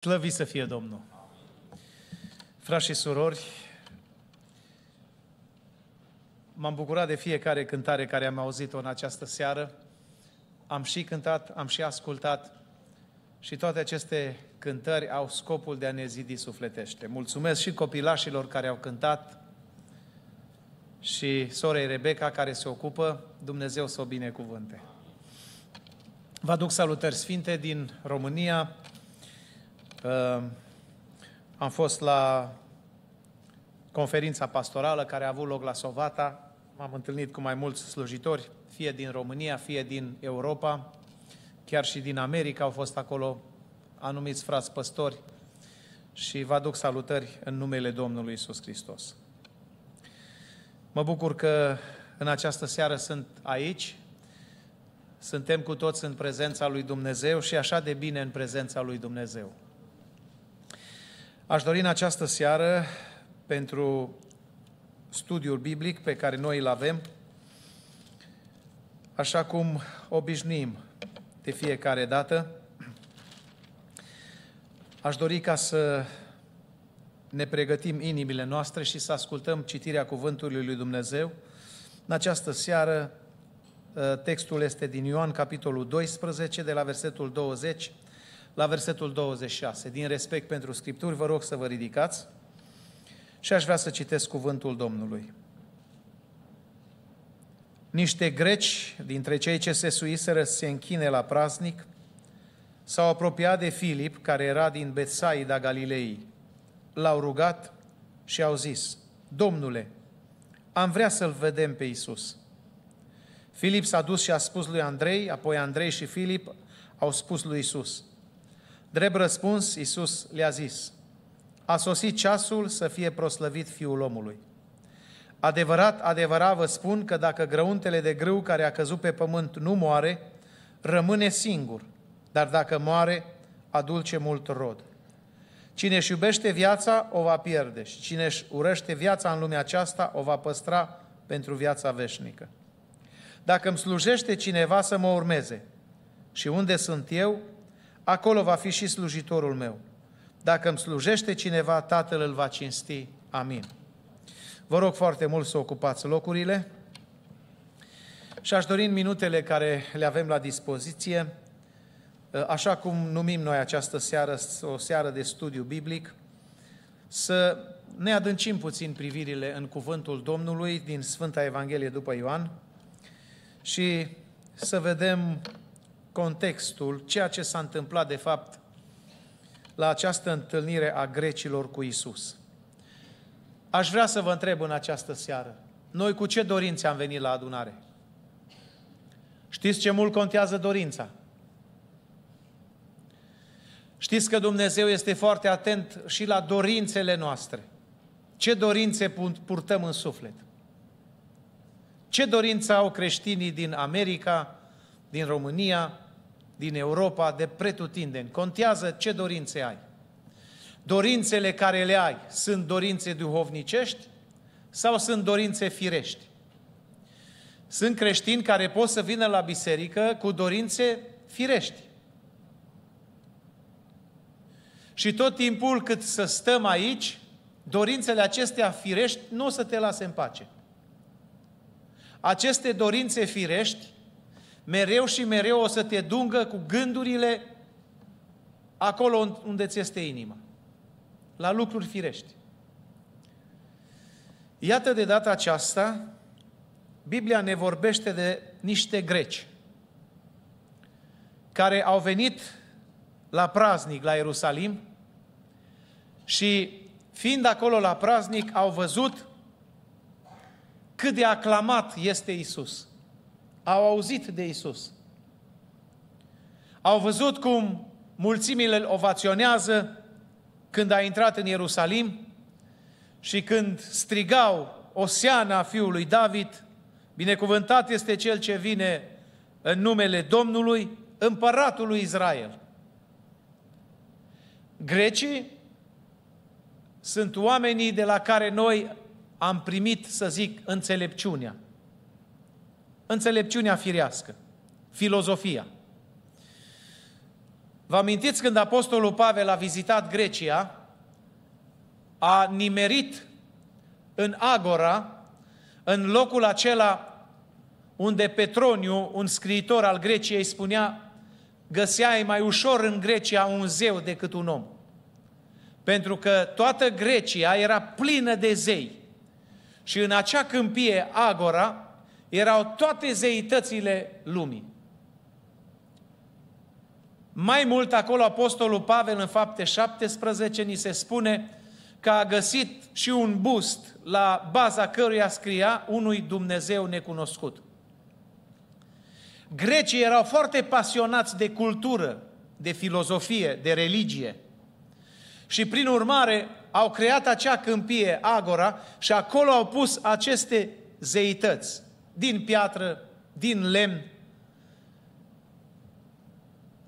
Slăvi să fie Domnul! Frați și surori, m-am bucurat de fiecare cântare care am auzit-o în această seară. Am și cântat, am și ascultat și toate aceste cântări au scopul de a ne zidi sufletește. Mulțumesc și copilașilor care au cântat și sorei Rebecca care se ocupă. Dumnezeu să o binecuvânte! Vă aduc salutări sfinte din România, Ehm, am fost la conferința pastorală care a avut loc la Sovata. M-am întâlnit cu mai mulți slujitori, fie din România, fie din Europa, chiar și din America au fost acolo anumiți frați păstori și vă aduc salutări în numele Domnului Isus Hristos. Mă bucur că în această seară sunt aici, suntem cu toți în prezența lui Dumnezeu și așa de bine în prezența lui Dumnezeu. Aș dori în această seară, pentru studiul biblic pe care noi îl avem, așa cum obișnuim de fiecare dată, aș dori ca să ne pregătim inimile noastre și să ascultăm citirea Cuvântului lui Dumnezeu. În această seară, ă, textul este din Ioan, capitolul 12, de la versetul 20 la versetul 26. Din respect pentru Scripturi, vă rog să vă ridicați și aș vrea să citesc cuvântul Domnului. Niște greci dintre cei ce se suiseră să se închine la praznic s-au apropiat de Filip, care era din Betsaida Galilei. L-au rugat și au zis, Domnule, am vrea să-L vedem pe Isus. Filip s-a dus și a spus lui Andrei, apoi Andrei și Filip au spus lui Isus, Drept răspuns, Iisus le-a zis, a sosit ceasul să fie proslăvit Fiul omului. Adevărat, adevărat vă spun că dacă grăuntele de grâu care a căzut pe pământ nu moare, rămâne singur, dar dacă moare, adulce mult rod. Cine își iubește viața, o va pierde și cine își urăște viața în lumea aceasta, o va păstra pentru viața veșnică. Dacă îmi slujește cineva să mă urmeze și unde sunt eu, acolo va fi și slujitorul meu. Dacă îmi slujește cineva, Tatăl îl va cinsti. Amin. Vă rog foarte mult să ocupați locurile și aș dori în minutele care le avem la dispoziție, așa cum numim noi această seară o seară de studiu biblic, să ne adâncim puțin privirile în cuvântul Domnului din Sfânta Evanghelie după Ioan și să vedem contextul, ceea ce s-a întâmplat de fapt la această întâlnire a grecilor cu Isus. Aș vrea să vă întreb în această seară, noi cu ce dorințe am venit la adunare? Știți ce mult contează dorința? Știți că Dumnezeu este foarte atent și la dorințele noastre. Ce dorințe purtăm în suflet? Ce dorință au creștinii din America, din România, din Europa de pretutindeni. Contează ce dorințe ai. Dorințele care le ai sunt dorințe duhovnicești sau sunt dorințe firești? Sunt creștini care pot să vină la biserică cu dorințe firești. Și tot timpul cât să stăm aici, dorințele acestea firești nu o să te lase în pace. Aceste dorințe firești mereu și mereu o să te dungă cu gândurile acolo unde ți este inima, la lucruri firești. Iată de data aceasta, Biblia ne vorbește de niște greci care au venit la praznic la Ierusalim și fiind acolo la praznic au văzut cât de aclamat este Isus au auzit de Isus. Au văzut cum mulțimile îl ovaționează când a intrat în Ierusalim și când strigau Oseana fiului David, binecuvântat este cel ce vine în numele Domnului, împăratul lui Israel. Grecii sunt oamenii de la care noi am primit, să zic, înțelepciunea înțelepciunea firească, filozofia. Vă amintiți când Apostolul Pavel a vizitat Grecia, a nimerit în Agora, în locul acela unde Petroniu, un scriitor al Greciei, spunea găseai mai ușor în Grecia un zeu decât un om. Pentru că toată Grecia era plină de zei. Și în acea câmpie, Agora, erau toate zeitățile lumii. Mai mult, acolo Apostolul Pavel în fapte 17 ni se spune că a găsit și un bust la baza căruia scria unui Dumnezeu necunoscut. Grecii erau foarte pasionați de cultură, de filozofie, de religie. Și prin urmare au creat acea câmpie, Agora, și acolo au pus aceste zeități din piatră, din lemn.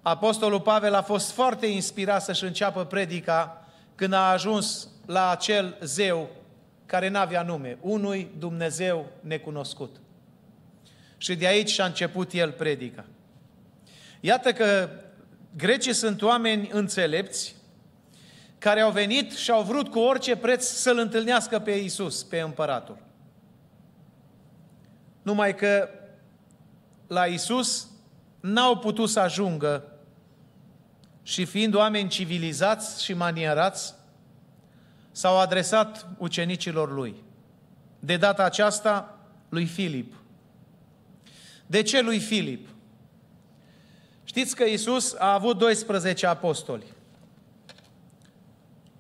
Apostolul Pavel a fost foarte inspirat să-și înceapă predica când a ajuns la acel zeu care n-avea nume, unui Dumnezeu necunoscut. Și de aici și-a început el predica. Iată că grecii sunt oameni înțelepți care au venit și au vrut cu orice preț să-L întâlnească pe Iisus, pe împăratul. Numai că la Isus n-au putut să ajungă și fiind oameni civilizați și manierați, s-au adresat ucenicilor lui. De data aceasta, lui Filip. De ce lui Filip? Știți că Isus a avut 12 apostoli.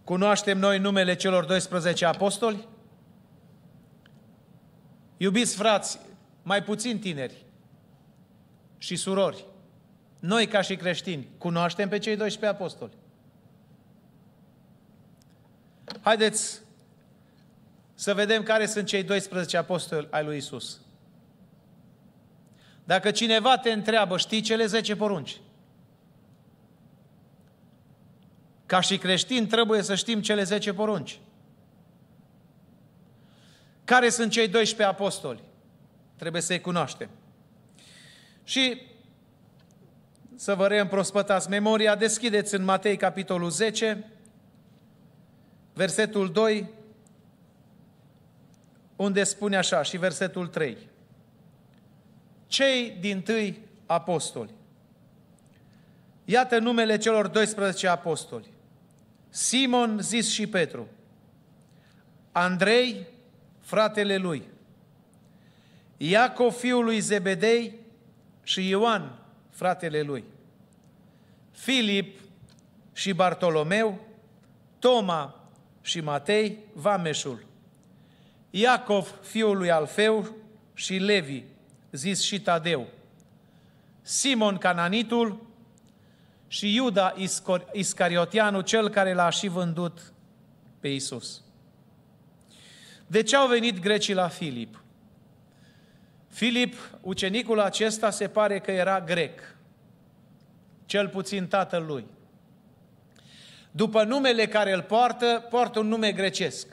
Cunoaștem noi numele celor 12 apostoli? Iubiți frați, mai puțin tineri și surori, noi ca și creștini, cunoaștem pe cei 12 apostoli. Haideți să vedem care sunt cei 12 apostoli ai lui Isus. Dacă cineva te întreabă, știi cele 10 porunci? Ca și creștini trebuie să știm cele 10 porunci. Care sunt cei 12 apostoli? Trebuie să-i cunoaștem. Și să vă reîmprospătați memoria, deschideți în Matei capitolul 10, versetul 2, unde spune așa și versetul 3. Cei din tâi apostoli. Iată numele celor 12 apostoli. Simon, zis și Petru. Andrei, fratele lui. Iacov fiul lui Zebedei și Ioan, fratele lui, Filip și Bartolomeu, Toma și Matei, Vameșul, Iacov fiul lui Alfeu și Levi, zis și Tadeu, Simon Cananitul și Iuda Iscariotianul, cel care l-a și vândut pe Isus. De ce au venit grecii la Filip? Filip, ucenicul acesta, se pare că era grec, cel puțin tatăl lui. După numele care îl poartă, poartă un nume grecesc.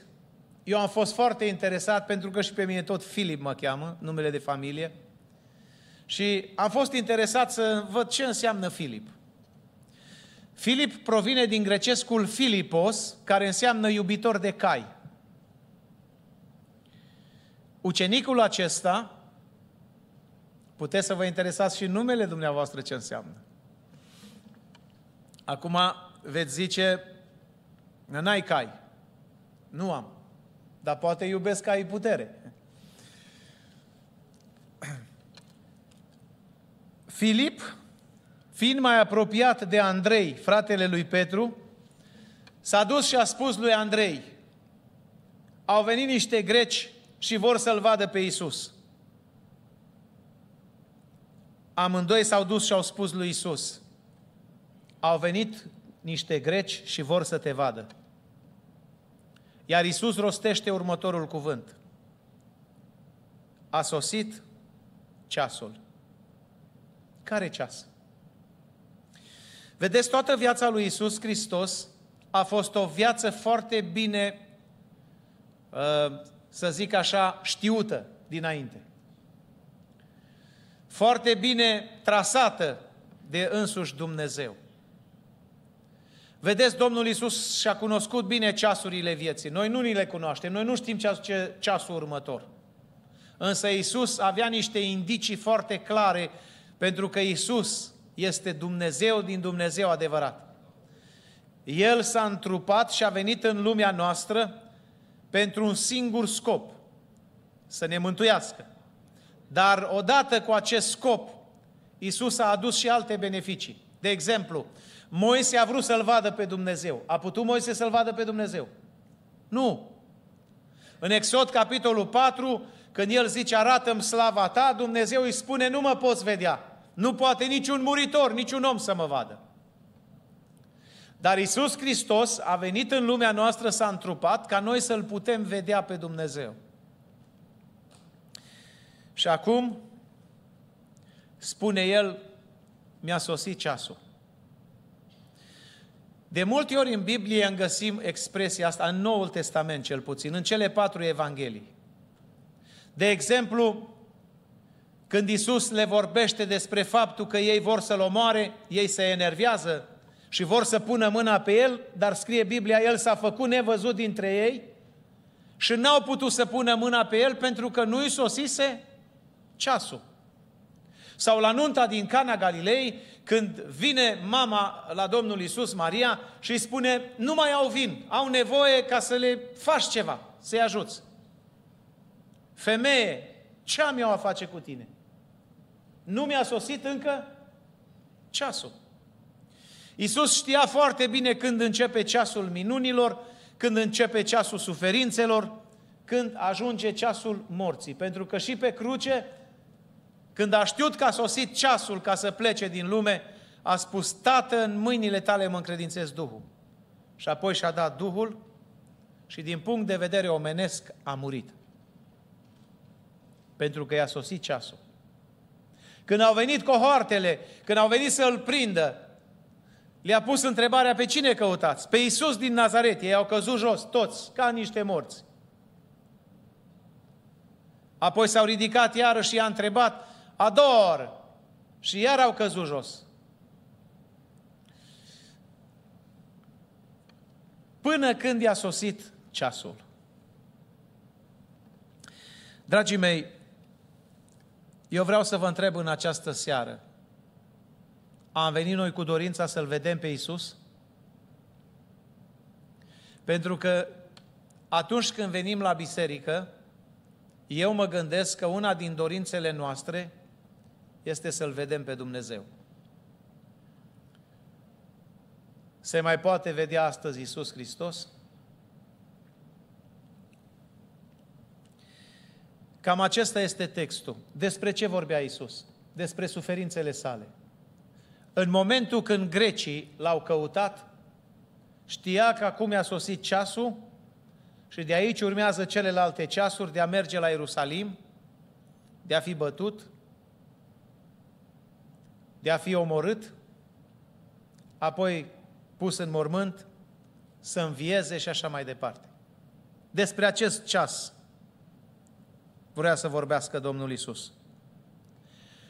Eu am fost foarte interesat pentru că și pe mine tot Filip mă cheamă, numele de familie. Și am fost interesat să văd ce înseamnă Filip. Filip provine din grecescul Filipos, care înseamnă iubitor de cai. Ucenicul acesta Puteți să vă interesați și numele dumneavoastră ce înseamnă. Acum veți zice, n-ai cai. Nu am. Dar poate iubesc ai putere. Filip, fiind mai apropiat de Andrei, fratele lui Petru, s-a dus și a spus lui Andrei, au venit niște greci și vor să-l vadă pe Isus amândoi s-au dus și au spus lui Isus, au venit niște greci și vor să te vadă. Iar Isus rostește următorul cuvânt. A sosit ceasul. Care ceas? Vedeți, toată viața lui Isus Hristos a fost o viață foarte bine, uh, să zic așa, știută dinainte foarte bine trasată de însuși Dumnezeu. Vedeți, Domnul Isus și-a cunoscut bine ceasurile vieții. Noi nu ni le cunoaștem, noi nu știm ceas, ce, ceasul următor. Însă Isus avea niște indicii foarte clare, pentru că Isus este Dumnezeu din Dumnezeu adevărat. El s-a întrupat și a venit în lumea noastră pentru un singur scop, să ne mântuiască. Dar odată cu acest scop, Isus a adus și alte beneficii. De exemplu, Moise a vrut să-L vadă pe Dumnezeu. A putut Moise să-L vadă pe Dumnezeu? Nu. În Exod, capitolul 4, când el zice, arată-mi slava ta, Dumnezeu îi spune, nu mă poți vedea. Nu poate niciun muritor, niciun om să mă vadă. Dar Isus Hristos a venit în lumea noastră, s-a întrupat, ca noi să-L putem vedea pe Dumnezeu. Și acum, spune el, mi-a sosit ceasul. De multe ori în Biblie am găsim expresia asta, în Noul Testament cel puțin, în cele patru evanghelii. De exemplu, când Isus le vorbește despre faptul că ei vor să-L omoare, ei se enervează și vor să pună mâna pe El, dar scrie Biblia, El s-a făcut nevăzut dintre ei și n-au putut să pună mâna pe El pentru că nu-i sosise ceasul. Sau la nunta din Cana Galilei, când vine mama la Domnul Isus Maria și îi spune, nu mai au vin, au nevoie ca să le faci ceva, să-i ajuți. Femeie, ce am eu a face cu tine? Nu mi-a sosit încă ceasul. Isus știa foarte bine când începe ceasul minunilor, când începe ceasul suferințelor, când ajunge ceasul morții. Pentru că și pe cruce când a știut că a sosit ceasul ca să plece din lume, a spus, Tată, în mâinile tale mă încredințez Duhul. Și apoi și-a dat Duhul și din punct de vedere omenesc a murit. Pentru că i-a sosit ceasul. Când au venit cohoartele, când au venit să îl prindă, le-a pus întrebarea pe cine căutați? Pe Iisus din Nazaret. Ei au căzut jos, toți, ca niște morți. Apoi s-au ridicat iarăși și i-a întrebat, a doua oră. Și iar au căzut jos. Până când i-a sosit ceasul. Dragii mei, eu vreau să vă întreb în această seară, am venit noi cu dorința să-L vedem pe Iisus? Pentru că atunci când venim la biserică, eu mă gândesc că una din dorințele noastre este să-L vedem pe Dumnezeu. Se mai poate vedea astăzi Isus Hristos? Cam acesta este textul. Despre ce vorbea Isus? Despre suferințele sale. În momentul când grecii l-au căutat, știa că acum i-a sosit ceasul și de aici urmează celelalte ceasuri de a merge la Ierusalim, de a fi bătut, de a fi omorât, apoi pus în mormânt, să învieze și așa mai departe. Despre acest ceas vrea să vorbească Domnul Isus.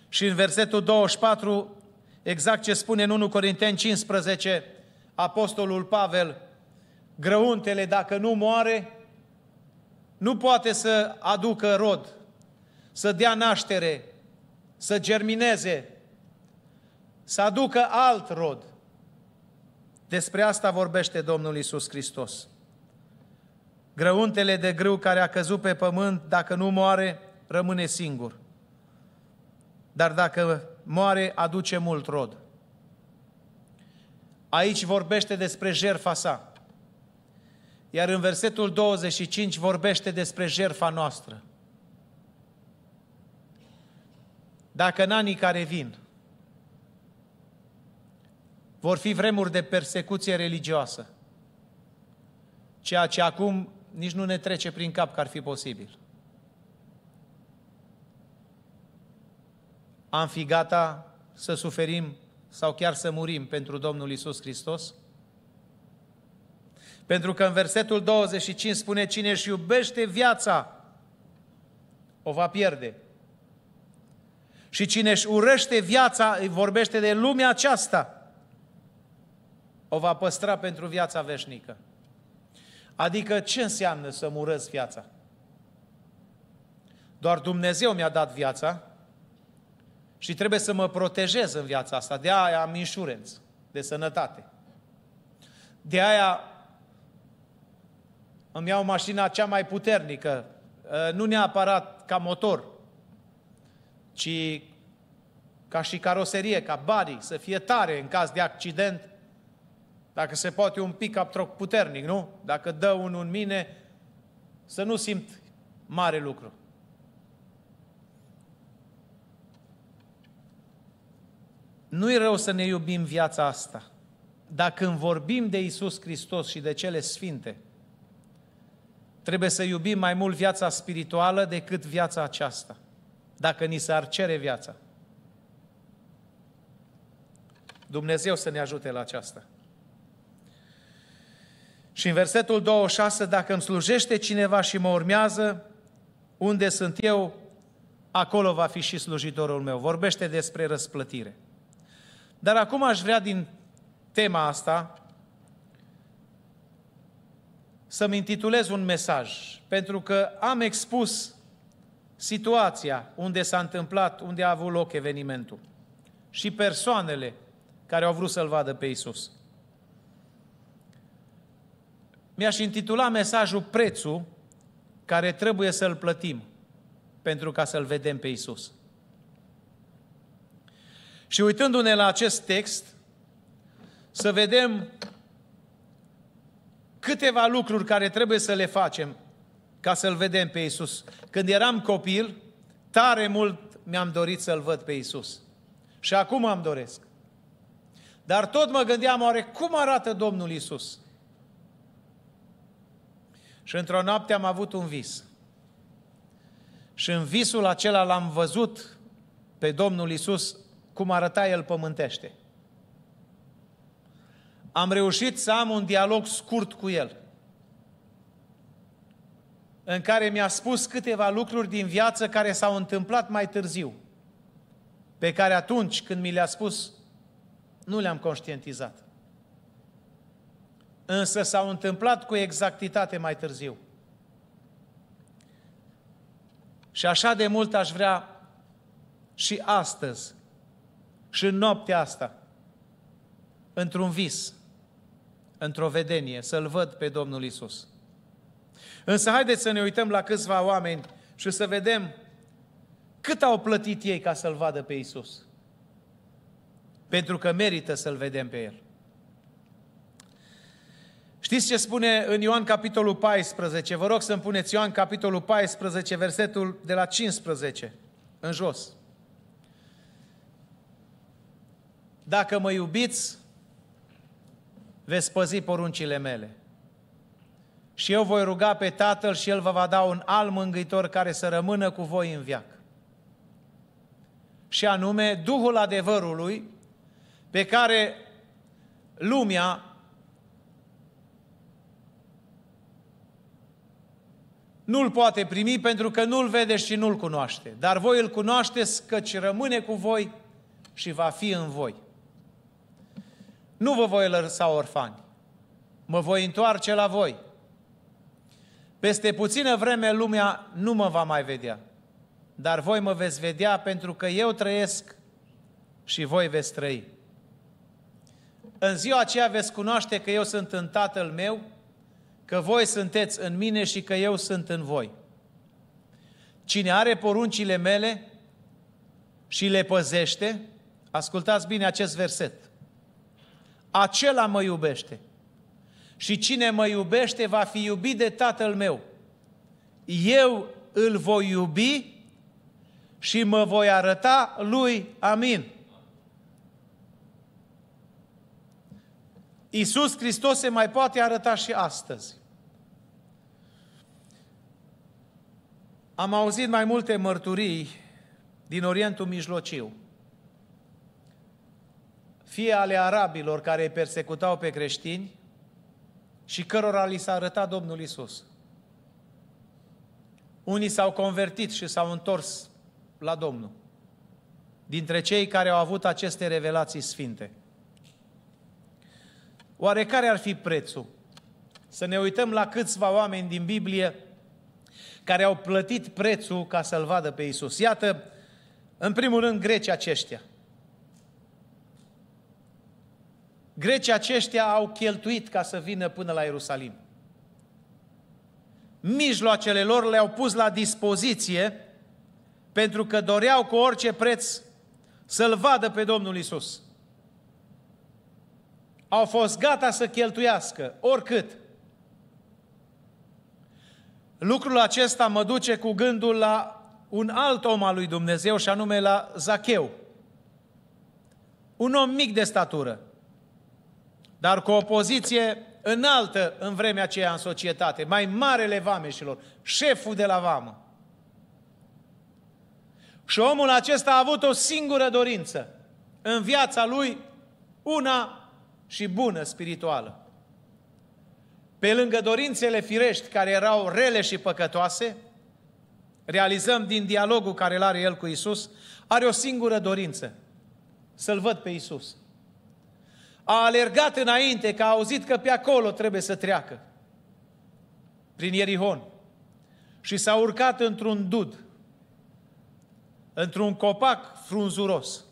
Și în versetul 24, exact ce spune în 1 Corinteni 15, Apostolul Pavel, grăuntele dacă nu moare, nu poate să aducă rod, să dea naștere, să germineze, să aducă alt rod. Despre asta vorbește Domnul Isus Hristos. Grăuntele de grâu care a căzut pe pământ, dacă nu moare, rămâne singur. Dar dacă moare, aduce mult rod. Aici vorbește despre jerfa sa. Iar în versetul 25 vorbește despre jerfa noastră. Dacă în anii care vin, vor fi vremuri de persecuție religioasă, ceea ce acum nici nu ne trece prin cap că ar fi posibil. Am fi gata să suferim sau chiar să murim pentru Domnul Isus Hristos? Pentru că în versetul 25 spune, cine își iubește viața, o va pierde. Și cine își urăște viața, vorbește de lumea aceasta, o va păstra pentru viața veșnică. Adică ce înseamnă să murăz viața? Doar Dumnezeu mi-a dat viața și trebuie să mă protejez în viața asta. De aia am insurance, de sănătate. De aia îmi iau mașina cea mai puternică, ă, nu neapărat ca motor, ci ca și caroserie, ca body, să fie tare în caz de accident – dacă se poate un pic aptroc puternic, nu? Dacă dă unul în mine, să nu simt mare lucru. Nu-i rău să ne iubim viața asta. Dacă când vorbim de Isus Hristos și de cele sfinte, trebuie să iubim mai mult viața spirituală decât viața aceasta, dacă ni s-ar cere viața. Dumnezeu să ne ajute la aceasta. Și în versetul 26, dacă îmi slujește cineva și mă urmează, unde sunt eu, acolo va fi și slujitorul meu. Vorbește despre răsplătire. Dar acum aș vrea din tema asta să-mi intitulez un mesaj, pentru că am expus situația unde s-a întâmplat, unde a avut loc evenimentul și persoanele care au vrut să-L vadă pe Iisus mi-aș intitula mesajul Prețul care trebuie să-l plătim pentru ca să-l vedem pe Isus. Și uitându-ne la acest text, să vedem câteva lucruri care trebuie să le facem ca să-L vedem pe Isus. Când eram copil, tare mult mi-am dorit să-L văd pe Isus. Și acum am doresc. Dar tot mă gândeam, oare cum arată Domnul Isus? Și într-o noapte am avut un vis. Și în visul acela l-am văzut pe Domnul Isus cum arăta El pământește. Am reușit să am un dialog scurt cu El, în care mi-a spus câteva lucruri din viață care s-au întâmplat mai târziu, pe care atunci când mi le-a spus, nu le-am conștientizat însă s-au întâmplat cu exactitate mai târziu. Și așa de mult aș vrea și astăzi, și în noaptea asta, într-un vis, într-o vedenie, să-L văd pe Domnul Isus. Însă haideți să ne uităm la câțiva oameni și să vedem cât au plătit ei ca să-L vadă pe Isus. Pentru că merită să-L vedem pe El. Știți ce spune în Ioan capitolul 14? Vă rog să-mi puneți Ioan capitolul 14, versetul de la 15 în jos. Dacă mă iubiți, veți păzi poruncile mele. Și eu voi ruga pe Tatăl și El vă va da un alt mângâitor care să rămână cu voi în viac. Și anume, Duhul adevărului pe care lumea nu-l poate primi pentru că nu-l vede și nu-l cunoaște. Dar voi îl cunoașteți căci rămâne cu voi și va fi în voi. Nu vă voi lăsa orfani. Mă voi întoarce la voi. Peste puțină vreme lumea nu mă va mai vedea, dar voi mă veți vedea pentru că eu trăiesc și voi veți trăi. În ziua aceea veți cunoaște că eu sunt în Tatăl meu că voi sunteți în mine și că eu sunt în voi. Cine are poruncile mele și le păzește, ascultați bine acest verset, acela mă iubește. Și cine mă iubește va fi iubit de Tatăl meu. Eu îl voi iubi și mă voi arăta lui. Amin. Iisus Hristos se mai poate arăta și astăzi. Am auzit mai multe mărturii din Orientul Mijlociu, fie ale arabilor care îi persecutau pe creștini și cărora li s-a arătat Domnul Isus. Unii s-au convertit și s-au întors la Domnul, dintre cei care au avut aceste revelații sfinte – Oare care ar fi prețul? Să ne uităm la câțiva oameni din Biblie care au plătit prețul ca să-L vadă pe Isus. Iată, în primul rând, grecii aceștia. Grecii aceștia au cheltuit ca să vină până la Ierusalim. Mijloacele lor le-au pus la dispoziție pentru că doreau cu orice preț să-L vadă pe Domnul Isus au fost gata să cheltuiască, oricât. Lucrul acesta mă duce cu gândul la un alt om al lui Dumnezeu și anume la Zacheu. Un om mic de statură, dar cu o poziție înaltă în vremea aceea în societate, mai marele vameșilor, șeful de la vamă. Și omul acesta a avut o singură dorință în viața lui, una și bună spirituală. Pe lângă dorințele firești care erau rele și păcătoase, realizăm din dialogul care îl are el cu Isus, are o singură dorință, să-L văd pe Isus. A alergat înainte, că a auzit că pe acolo trebuie să treacă, prin Ierihon, și s-a urcat într-un dud, într-un copac frunzuros –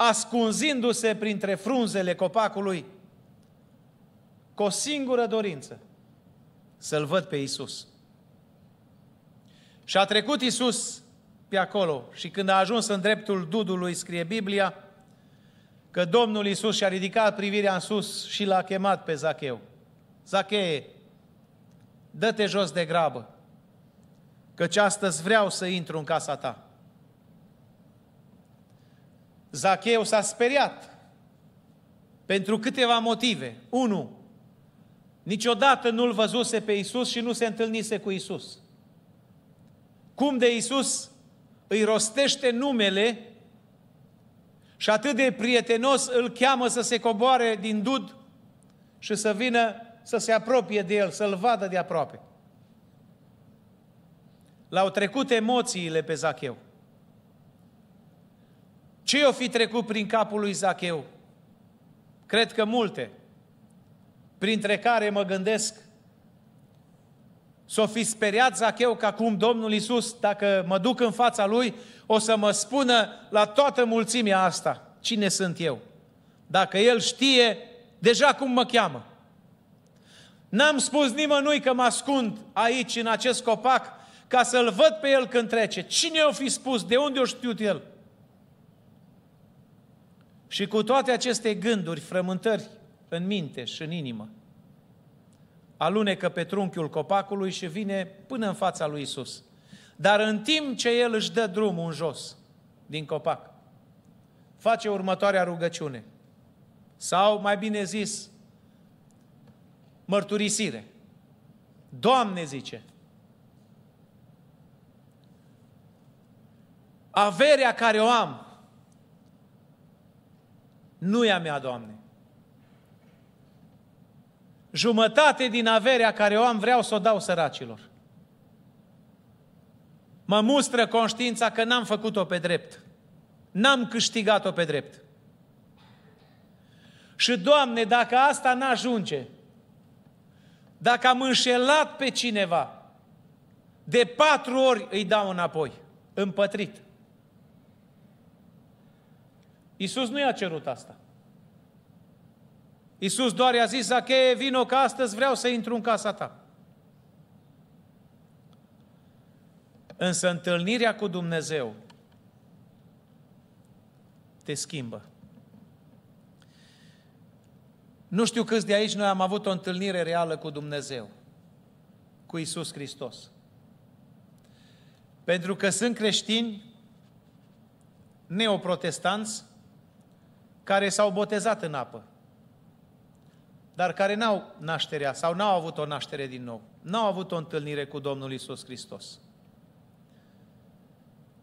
ascunzindu-se printre frunzele copacului, cu o singură dorință, să-L văd pe Isus. Și a trecut Isus pe acolo și când a ajuns în dreptul dudului, scrie Biblia, că Domnul Isus și-a ridicat privirea în sus și l-a chemat pe Zacheu. Zacheie, dă-te jos de grabă, căci astăzi vreau să intru în casa ta. Zacheu s-a speriat pentru câteva motive. Unu, niciodată nu-l văzuse pe Isus și nu se întâlnise cu Isus. Cum de Isus îi rostește numele și atât de prietenos îl cheamă să se coboare din dud și să vină să se apropie de el, să-l vadă de aproape. L-au trecut emoțiile pe Zacheu. Ce o fi trecut prin capul lui Zacheu? Cred că multe, printre care mă gândesc, s-o fi speriat Zacheu că acum Domnul Iisus, dacă mă duc în fața lui, o să mă spună la toată mulțimea asta, cine sunt eu. Dacă el știe deja cum mă cheamă. N-am spus nimănui că mă ascund aici, în acest copac, ca să-l văd pe el când trece. Cine o fi spus? De unde o știut el? Și cu toate aceste gânduri, frământări în minte și în inimă, alunecă pe trunchiul copacului și vine până în fața lui Isus. Dar în timp ce el își dă drumul în jos, din copac, face următoarea rugăciune. Sau, mai bine zis, mărturisire. Doamne, zice, averea care o am, nu e a mea, Doamne. Jumătate din averea care o am vreau să o dau săracilor. Mă mustră conștiința că n-am făcut-o pe drept. N-am câștigat-o pe drept. Și, Doamne, dacă asta n-ajunge, dacă am înșelat pe cineva, de patru ori îi dau înapoi, împătrit. Iisus nu i-a cerut asta. Iisus doar i-a zis, Zacheie, vino că astăzi vreau să intru în casa ta. Însă întâlnirea cu Dumnezeu te schimbă. Nu știu câți de aici noi am avut o întâlnire reală cu Dumnezeu, cu Isus Hristos. Pentru că sunt creștini neoprotestanți care s-au botezat în apă, dar care n-au nașterea sau n-au avut o naștere din nou, n-au avut o întâlnire cu Domnul Isus Hristos.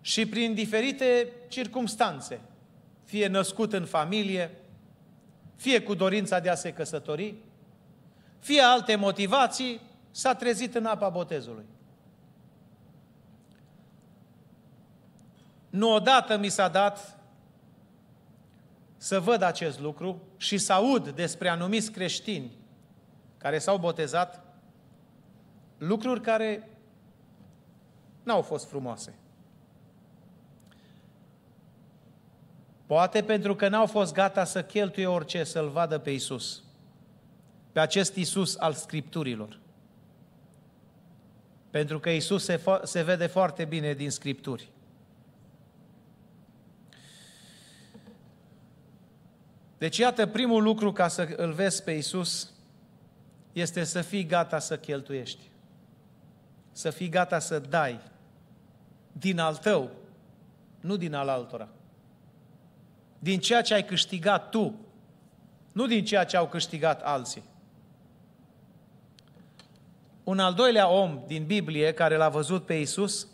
Și prin diferite circumstanțe, fie născut în familie, fie cu dorința de a se căsători, fie alte motivații, s-a trezit în apa botezului. Nu odată mi s-a dat să văd acest lucru și să aud despre anumiți creștini care s-au botezat lucruri care n-au fost frumoase. Poate pentru că n-au fost gata să cheltuie orice să-L vadă pe Isus, pe acest Isus al Scripturilor. Pentru că Isus se, fo- se vede foarte bine din Scripturi. Deci iată primul lucru ca să îl vezi pe Isus este să fii gata să cheltuiești. Să fii gata să dai din al tău, nu din al altora. Din ceea ce ai câștigat tu, nu din ceea ce au câștigat alții. Un al doilea om din Biblie care l-a văzut pe Isus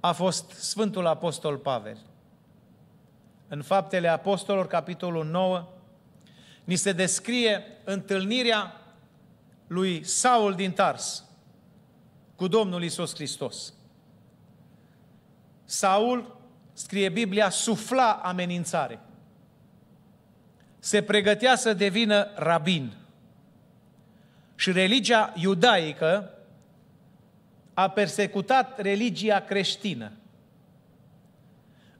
a fost Sfântul Apostol Pavel în Faptele Apostolilor, capitolul 9, ni se descrie întâlnirea lui Saul din Tars cu Domnul Isus Hristos. Saul, scrie Biblia, sufla amenințare. Se pregătea să devină rabin. Și religia iudaică a persecutat religia creștină.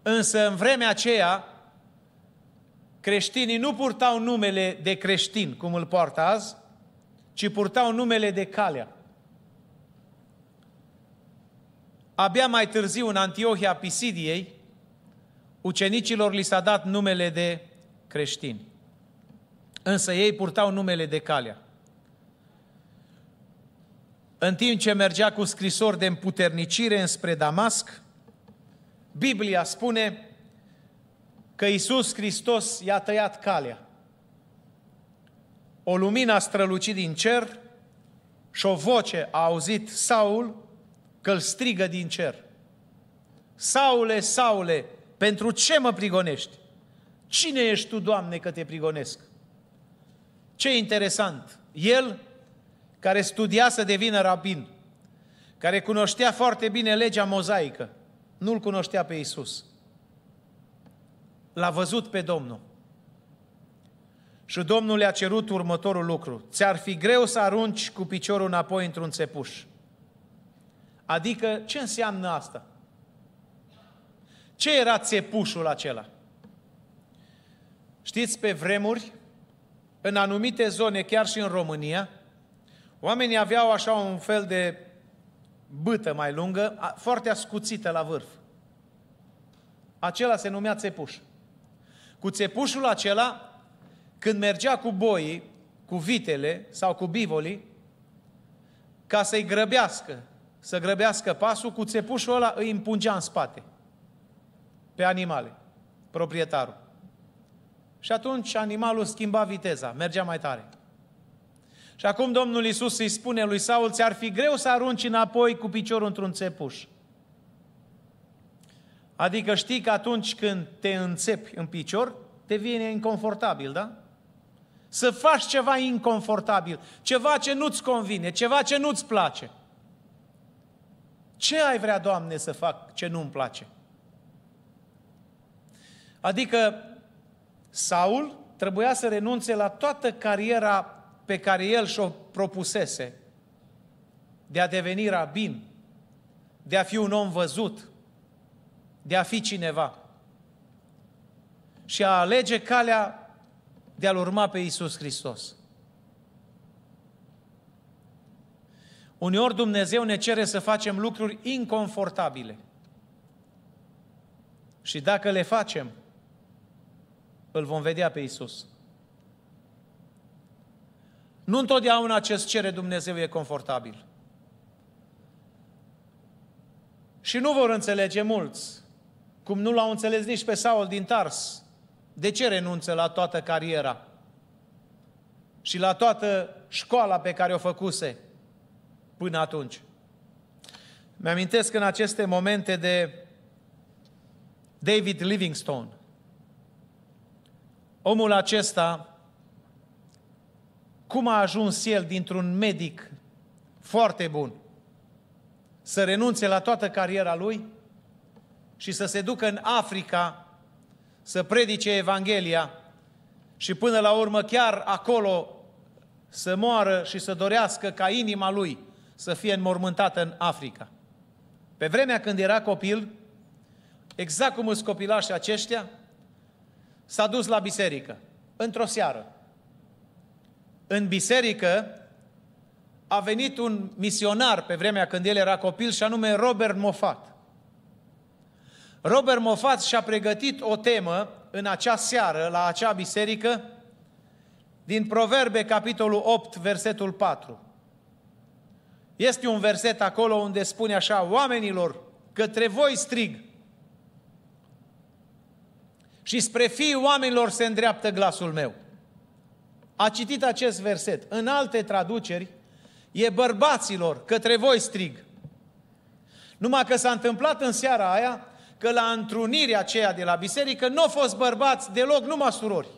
Însă în vremea aceea, creștinii nu purtau numele de creștin, cum îl poartă azi, ci purtau numele de Calea. Abia mai târziu, în Antiohia Pisidiei, ucenicilor li s-a dat numele de creștini. Însă ei purtau numele de Calea. În timp ce mergea cu scrisori de împuternicire înspre Damasc, Biblia spune că Isus Hristos i-a tăiat calea. O lumină a strălucit din cer și o voce a auzit Saul că îl strigă din cer. Saule, Saule, pentru ce mă prigonești? Cine ești tu, Doamne, că te prigonesc? Ce interesant! El, care studia să devină rabin, care cunoștea foarte bine legea mozaică, nu-L cunoștea pe Isus. L-a văzut pe Domnul. Și Domnul le-a cerut următorul lucru. Ți-ar fi greu să arunci cu piciorul înapoi într-un țepuș. Adică, ce înseamnă asta? Ce era țepușul acela? Știți, pe vremuri, în anumite zone, chiar și în România, oamenii aveau așa un fel de bâtă mai lungă, foarte ascuțită la vârf. Acela se numea țepuș. Cu țepușul acela, când mergea cu boii, cu vitele sau cu bivolii, ca să-i grăbească, să grăbească pasul, cu țepușul ăla îi împungea în spate pe animale, proprietarul. Și atunci animalul schimba viteza, mergea mai tare. Și acum Domnul Isus îi spune lui Saul, ți-ar fi greu să arunci înapoi cu piciorul într-un țepuș. Adică știi că atunci când te înțepi în picior, te vine inconfortabil, da? Să faci ceva inconfortabil, ceva ce nu-ți convine, ceva ce nu-ți place. Ce ai vrea, Doamne, să fac ce nu-mi place? Adică Saul trebuia să renunțe la toată cariera pe care el și-o propusese de a deveni rabin, de a fi un om văzut, de a fi cineva și a alege calea de a-L urma pe Iisus Hristos. Uneori Dumnezeu ne cere să facem lucruri inconfortabile. Și dacă le facem, îl vom vedea pe Isus. Nu întotdeauna ce cere Dumnezeu e confortabil. Și nu vor înțelege mulți, cum nu l-au înțeles nici pe Saul din Tars. De ce renunță la toată cariera? Și la toată școala pe care o făcuse până atunci. Mi-amintesc în aceste momente de David Livingstone. Omul acesta cum a ajuns el dintr-un medic foarte bun să renunțe la toată cariera lui și să se ducă în Africa să predice Evanghelia și până la urmă chiar acolo să moară și să dorească ca inima lui să fie înmormântată în Africa. Pe vremea când era copil, exact cum îți copilași aceștia, s-a dus la biserică, într-o seară în biserică a venit un misionar pe vremea când el era copil și anume Robert Moffat. Robert Moffat și-a pregătit o temă în acea seară la acea biserică din Proverbe, capitolul 8, versetul 4. Este un verset acolo unde spune așa, oamenilor, către voi strig și spre fiii oamenilor se îndreaptă glasul meu a citit acest verset. În alte traduceri, e bărbaților, către voi strig. Numai că s-a întâmplat în seara aia că la întrunirea aceea de la biserică nu au fost bărbați deloc, numai surori.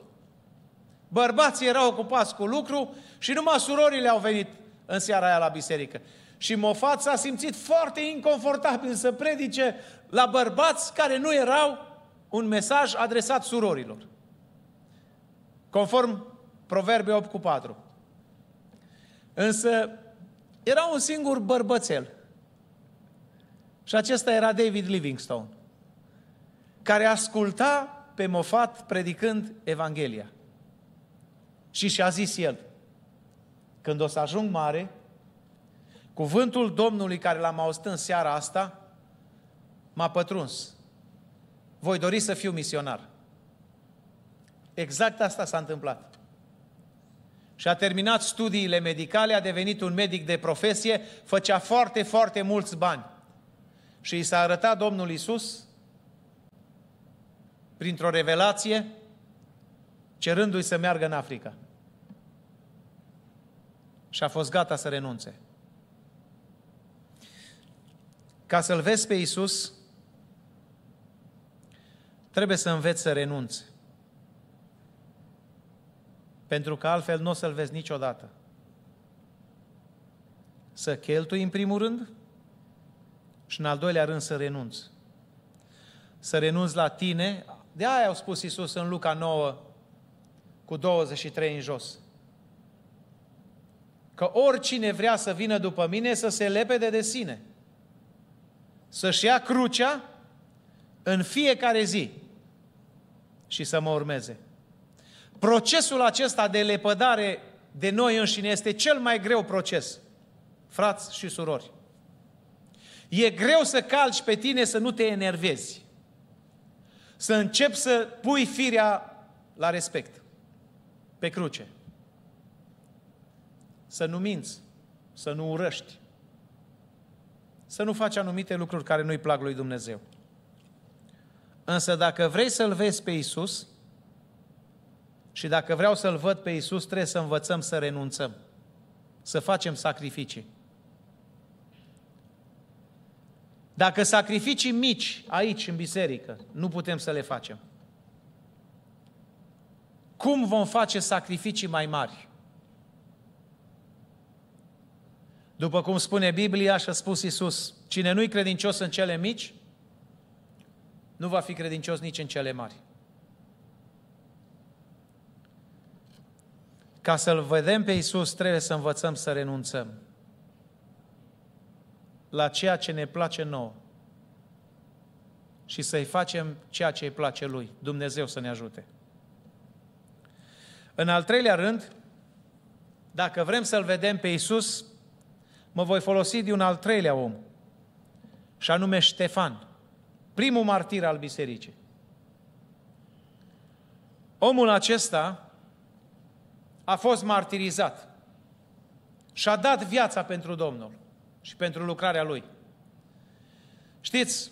Bărbații erau ocupați cu lucru și numai surorile au venit în seara aia la biserică. Și Mofat s-a simțit foarte inconfortabil să predice la bărbați care nu erau un mesaj adresat surorilor. Conform Proverbe 8 cu 4. Însă era un singur bărbățel. Și acesta era David Livingstone, care asculta pe Mofat predicând Evanghelia. Și și-a zis el, când o să ajung mare, cuvântul Domnului care l-am auzit în seara asta m-a pătruns. Voi dori să fiu misionar. Exact asta s-a întâmplat și a terminat studiile medicale, a devenit un medic de profesie, făcea foarte, foarte mulți bani. Și i s-a arătat Domnul Isus printr-o revelație, cerându-i să meargă în Africa. Și a fost gata să renunțe. Ca să-L vezi pe Isus, trebuie să înveți să renunți pentru că altfel nu o să-l vezi niciodată. Să cheltui în primul rând și în al doilea rând să renunți. Să renunți la tine, de aia au spus Isus în Luca 9 cu 23 în jos. Că oricine vrea să vină după mine să se lepede de sine. Să-și ia crucea în fiecare zi și să mă urmeze. Procesul acesta de lepădare de noi înșine este cel mai greu proces, frați și surori. E greu să calci pe tine să nu te enervezi, să începi să pui firea la respect, pe cruce, să nu minți, să nu urăști, să nu faci anumite lucruri care nu-i plac lui Dumnezeu. Însă dacă vrei să-L vezi pe Iisus și dacă vreau să-L văd pe Iisus, trebuie să învățăm să renunțăm, să facem sacrificii. Dacă sacrificii mici aici, în biserică, nu putem să le facem, cum vom face sacrificii mai mari? După cum spune Biblia și a spus Isus, cine nu-i credincios în cele mici, nu va fi credincios nici în cele mari. Ca să-L vedem pe Iisus, trebuie să învățăm să renunțăm la ceea ce ne place nouă și să-i facem ceea ce îi place Lui. Dumnezeu să ne ajute. În al treilea rând, dacă vrem să-L vedem pe Iisus, mă voi folosi de un al treilea om, și anume Ștefan, primul martir al bisericii. Omul acesta a fost martirizat și a dat viața pentru Domnul și pentru lucrarea Lui. Știți,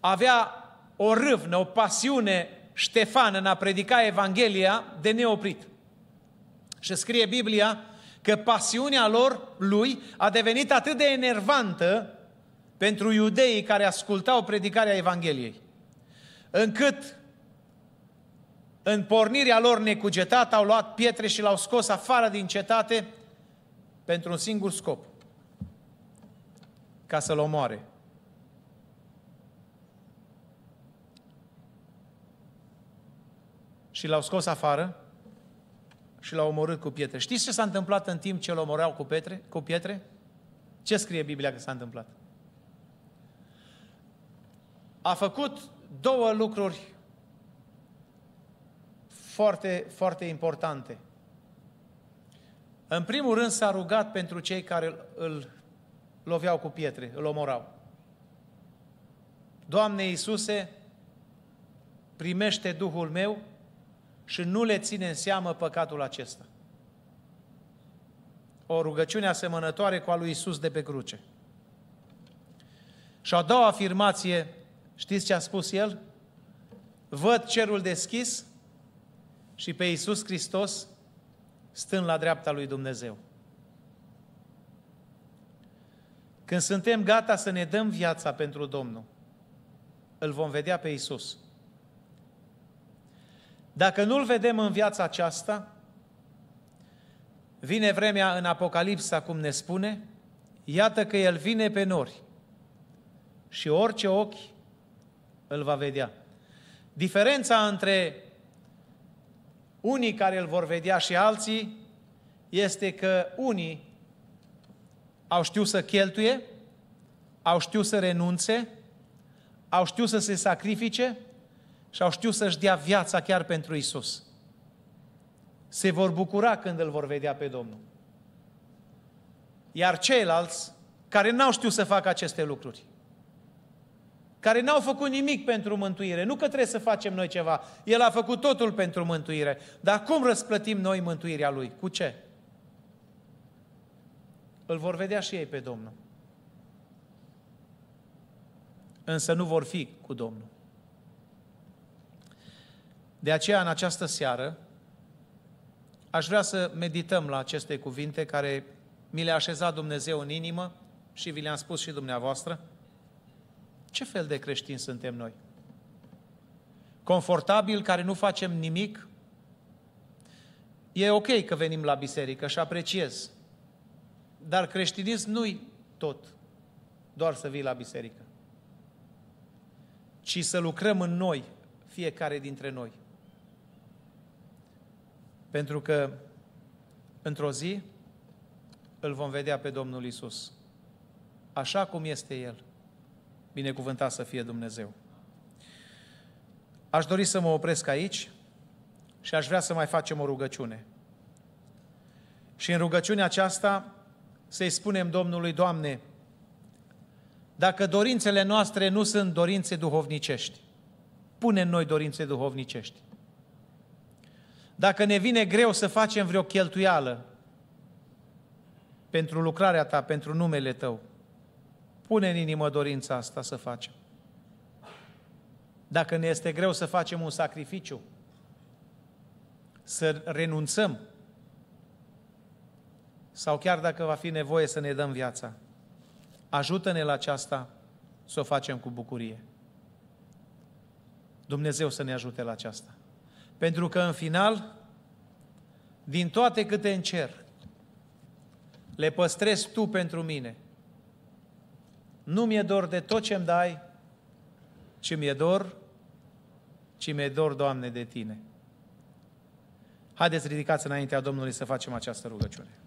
avea o râvnă, o pasiune Ștefan în a predica Evanghelia de neoprit. Și scrie Biblia că pasiunea lor, lui, a devenit atât de enervantă pentru iudeii care ascultau predicarea Evangheliei, încât în pornirea lor necugetat, au luat pietre și l-au scos afară din cetate pentru un singur scop, ca să-l omoare. Și l-au scos afară și l-au omorât cu pietre. Știți ce s-a întâmplat în timp ce îl omorau cu pietre? Cu pietre? Ce scrie Biblia că s-a întâmplat? A făcut două lucruri foarte, foarte importante. În primul rând s-a rugat pentru cei care îl, îl loveau cu pietre, îl omorau. Doamne Iisuse, primește Duhul meu și nu le ține în seamă păcatul acesta. O rugăciune asemănătoare cu a lui Iisus de pe cruce. Și a doua afirmație, știți ce a spus el? Văd cerul deschis și pe Iisus Hristos stând la dreapta lui Dumnezeu. Când suntem gata să ne dăm viața pentru Domnul, îl vom vedea pe Iisus. Dacă nu-L vedem în viața aceasta, vine vremea în Apocalipsa, cum ne spune, iată că El vine pe nori și orice ochi îl va vedea. Diferența între unii care îl vor vedea și alții, este că unii au știut să cheltuie, au știut să renunțe, au știut să se sacrifice și au știut să-și dea viața chiar pentru Isus. Se vor bucura când îl vor vedea pe Domnul. Iar ceilalți care n-au știut să facă aceste lucruri, care n-au făcut nimic pentru mântuire. Nu că trebuie să facem noi ceva. El a făcut totul pentru mântuire. Dar cum răsplătim noi mântuirea lui? Cu ce? Îl vor vedea și ei pe Domnul. Însă nu vor fi cu Domnul. De aceea, în această seară, aș vrea să medităm la aceste cuvinte care mi le-a așezat Dumnezeu în inimă și vi le-am spus și dumneavoastră. Ce fel de creștini suntem noi? Confortabil, care nu facem nimic? E ok că venim la biserică și apreciez. Dar creștinism nu-i tot. Doar să vii la biserică. Ci să lucrăm în noi, fiecare dintre noi. Pentru că într-o zi îl vom vedea pe Domnul Isus, așa cum este El. Binecuvântat să fie Dumnezeu. Aș dori să mă opresc aici și aș vrea să mai facem o rugăciune. Și în rugăciunea aceasta să-i spunem Domnului, Doamne, dacă dorințele noastre nu sunt dorințe duhovnicești, pune în noi dorințe duhovnicești. Dacă ne vine greu să facem vreo cheltuială pentru lucrarea Ta, pentru numele Tău, Pune în inimă dorința asta să facem. Dacă ne este greu să facem un sacrificiu, să renunțăm, sau chiar dacă va fi nevoie să ne dăm viața, ajută-ne la aceasta să o facem cu bucurie. Dumnezeu să ne ajute la aceasta. Pentru că în final, din toate câte încerc, le păstrezi tu pentru mine – nu mi-e dor de tot ce-mi dai, ci mi-e dor, ci mi-e dor, Doamne, de Tine. Haideți ridicați înaintea Domnului să facem această rugăciune.